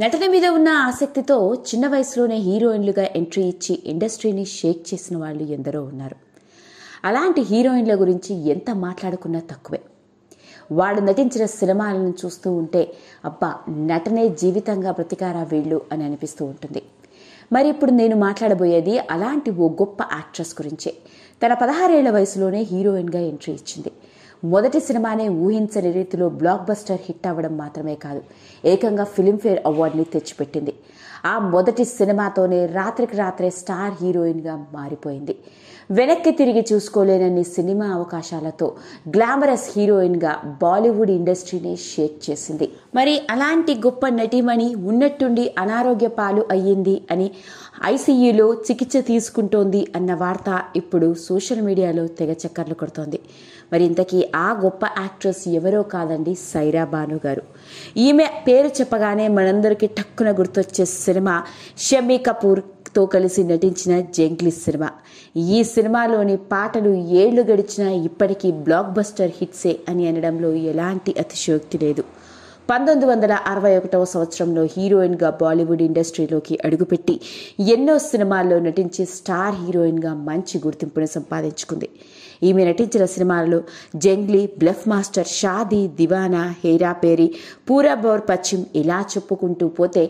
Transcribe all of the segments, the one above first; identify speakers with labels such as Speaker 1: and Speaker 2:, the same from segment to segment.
Speaker 1: నటన మీద ఉన్న ఆసక్తితో చిన్న వయసులోనే హీరోయిన్లుగా ఎంట్రీ ఇచ్చి ఇండస్ట్రీని షేక్ చేసిన వాళ్ళు ఎందరో ఉన్నారు అలాంటి హీరోయిన్ల గురించి ఎంత మాట్లాడుకున్నా తక్కువే వాళ్ళు నటించిన సినిమాలను చూస్తూ ఉంటే అబ్బా నటనే జీవితంగా బ్రతికారా వీళ్ళు అని అనిపిస్తూ ఉంటుంది మరి ఇప్పుడు నేను మాట్లాడబోయేది అలాంటి ఓ గొప్ప యాక్ట్రెస్ గురించే తన పదహారేళ్ల వయసులోనే హీరోయిన్గా ఎంట్రీ ఇచ్చింది మొదటి సినిమానే ఊహించని రీతిలో బ్లాక్ బస్టర్ హిట్ అవ్వడం మాత్రమే కాదు ఏకంగా ఫిలింఫేర్ అవార్డుని తెచ్చిపెట్టింది ఆ మొదటి సినిమాతోనే రాత్రికి రాత్రే స్టార్ హీరోయిన్గా మారిపోయింది వెనక్కి తిరిగి చూసుకోలేనన్ని సినిమా అవకాశాలతో గ్లామరస్ హీరోయిన్గా బాలీవుడ్ ఇండస్ట్రీని షేక్ చేసింది మరి అలాంటి గొప్ప నటిమణి ఉన్నట్టుండి అనారోగ్య పాలు అయ్యింది అని ఐసీయూలో చికిత్స తీసుకుంటోంది అన్న వార్త ఇప్పుడు సోషల్ మీడియాలో తెగ చక్కర్లు కొడుతోంది మరి ఇంతకీ ఆ గొప్ప యాక్ట్రెస్ ఎవరో కాదండి సైరా బాను గారు ఈమె పేరు చెప్పగానే మనందరికీ టక్కున గుర్తొచ్చే సినిమా షమీ కపూర్ తో కలిసి నటించిన జంగ్లీ సినిమా ఈ సినిమాలోని పాటలు ఏళ్లు గడిచినా ఇప్పటికీ బ్లాక్ బస్టర్ హిట్సే అని అనడంలో ఎలాంటి అతిశయోక్తి లేదు పంతొమ్మిది వందల అరవై ఒకటవ సంవత్సరంలో హీరోయిన్గా బాలీవుడ్ ఇండస్ట్రీలోకి అడుగుపెట్టి ఎన్నో సినిమాల్లో నటించి స్టార్ హీరోయిన్గా మంచి గుర్తింపును సంపాదించుకుంది ఈమె నటించిన సినిమాలలో జంగ్లీ బ్లఫ్ మాస్టర్ షాదీ దివానా హేరా పేరి పూరా బౌర్ పశ్చిమ్ ఇలా చెప్పుకుంటూ పోతే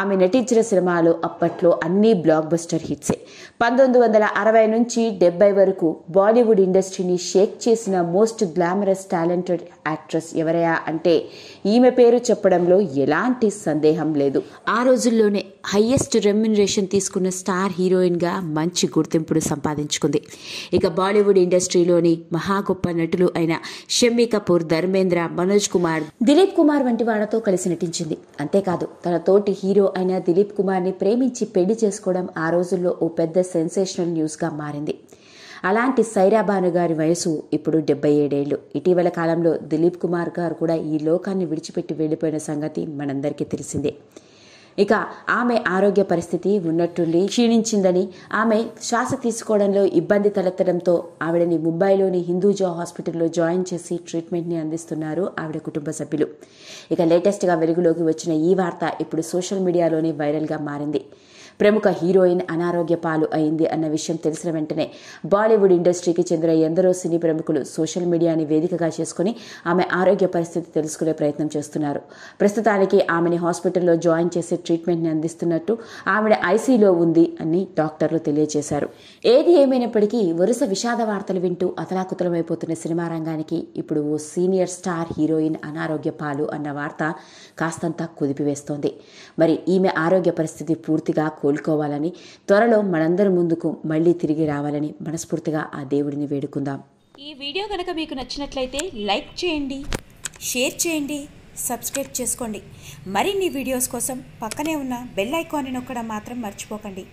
Speaker 1: ఆమె నటించిన సినిమాలు అప్పట్లో అన్ని బ్లాక్ బస్టర్ హిట్సే పంతొమ్మిది వందల అరవై నుంచి డెబ్బై వరకు బాలీవుడ్ ఇండస్ట్రీని షేక్ చేసిన మోస్ట్ గ్లామరస్ టాలెంటెడ్ యాక్ట్రెస్ ఎవరయా అంటే ఈమె పేరు చెప్పడంలో ఎలాంటి సందేహం లేదు ఆ రోజుల్లోనే హయ్యెస్ట్ రెమ్యునరేషన్ తీసుకున్న స్టార్ హీరోయిన్గా మంచి గుర్తింపును సంపాదించుకుంది ఇక బాలీవుడ్ ఇండస్ట్రీ ఇండస్ట్రీలోని మహా గొప్ప నటులు అయిన షమ్మి కపూర్ ధర్మేంద్ర మనోజ్ కుమార్ దిలీప్ కుమార్ వంటి వాళ్లతో కలిసి నటించింది అంతేకాదు తన తోటి హీరో అయిన దిలీప్ కుమార్ ని ప్రేమించి పెళ్లి చేసుకోవడం ఆ రోజుల్లో ఓ పెద్ద సెన్సేషనల్ న్యూస్గా మారింది అలాంటి సైరాబాను గారి వయసు ఇప్పుడు డెబ్బై ఏడేళ్లు ఇటీవల కాలంలో దిలీప్ కుమార్ గారు కూడా ఈ లోకాన్ని విడిచిపెట్టి వెళ్ళిపోయిన సంగతి మనందరికీ తెలిసిందే ఇక ఆమె ఆరోగ్య పరిస్థితి ఉన్నట్టుండి క్షీణించిందని ఆమె శ్వాస తీసుకోవడంలో ఇబ్బంది తలెత్తడంతో ఆవిడని ముంబైలోని హిందూజా హాస్పిటల్లో జాయిన్ చేసి ట్రీట్మెంట్ని అందిస్తున్నారు ఆవిడ కుటుంబ సభ్యులు ఇక లేటెస్ట్గా వెలుగులోకి వచ్చిన ఈ వార్త ఇప్పుడు సోషల్ మీడియాలోనే వైరల్గా మారింది ప్రముఖ హీరోయిన్ అనారోగ్య పాలు అయింది అన్న విషయం తెలిసిన వెంటనే బాలీవుడ్ ఇండస్ట్రీకి చెందిన ఎందరో సినీ ప్రముఖులు సోషల్ మీడియాని వేదికగా చేసుకుని ఆమె ఆరోగ్య పరిస్థితి తెలుసుకునే ప్రయత్నం చేస్తున్నారు ప్రస్తుతానికి ఆమెని హాస్పిటల్లో జాయిన్ చేసి ట్రీట్మెంట్ని అందిస్తున్నట్టు ఆమెడ ఐసీలో ఉంది అని డాక్టర్లు తెలియజేశారు ఏది ఏమైనప్పటికీ వరుస విషాద వార్తలు వింటూ అతలాకుతలమైపోతున్న సినిమా రంగానికి ఇప్పుడు ఓ సీనియర్ స్టార్ హీరోయిన్ అనారోగ్య పాలు అన్న వార్త కాస్తంత కుదిపివేస్తోంది మరి ఈమె ఆరోగ్య పరిస్థితి పూర్తిగా కోలుకోవాలని త్వరలో మనందరి ముందుకు మళ్ళీ తిరిగి రావాలని మనస్ఫూర్తిగా ఆ దేవుడిని వేడుకుందాం ఈ వీడియో కనుక మీకు నచ్చినట్లయితే లైక్ చేయండి షేర్ చేయండి సబ్స్క్రైబ్ చేసుకోండి మరిన్ని వీడియోస్ కోసం పక్కనే ఉన్న బెల్ ఐకాన్ని నొక్కడం మాత్రం మర్చిపోకండి